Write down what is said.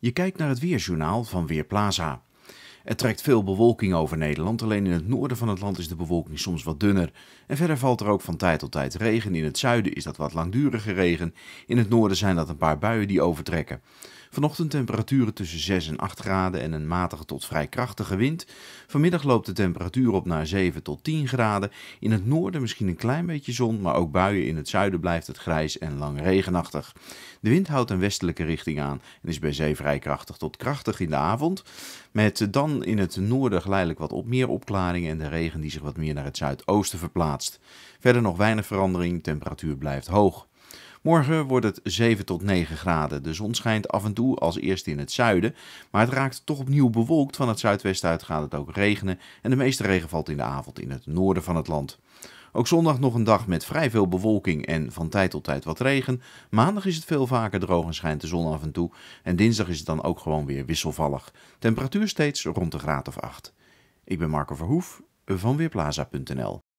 Je kijkt naar het weerjournaal van Weerplaza. Er trekt veel bewolking over Nederland, alleen in het noorden van het land is de bewolking soms wat dunner. En verder valt er ook van tijd tot tijd regen. In het zuiden is dat wat langdurige regen. In het noorden zijn dat een paar buien die overtrekken. Vanochtend temperaturen tussen 6 en 8 graden en een matige tot vrij krachtige wind. Vanmiddag loopt de temperatuur op naar 7 tot 10 graden. In het noorden misschien een klein beetje zon, maar ook buien in het zuiden blijft het grijs en lang regenachtig. De wind houdt een westelijke richting aan en is bij zee vrij krachtig tot krachtig in de avond. Met dan in het noorden geleidelijk wat meer opklaringen en de regen die zich wat meer naar het zuidoosten verplaatst. Verder nog weinig verandering, temperatuur blijft hoog. Morgen wordt het 7 tot 9 graden. De zon schijnt af en toe als eerste in het zuiden, maar het raakt toch opnieuw bewolkt. Van het zuidwesten uit gaat het ook regenen en de meeste regen valt in de avond in het noorden van het land. Ook zondag nog een dag met vrij veel bewolking en van tijd tot tijd wat regen. Maandag is het veel vaker droog en schijnt de zon af en toe. En dinsdag is het dan ook gewoon weer wisselvallig. Temperatuur steeds rond de graad of 8. Ik ben Marco Verhoef van Weerplaza.nl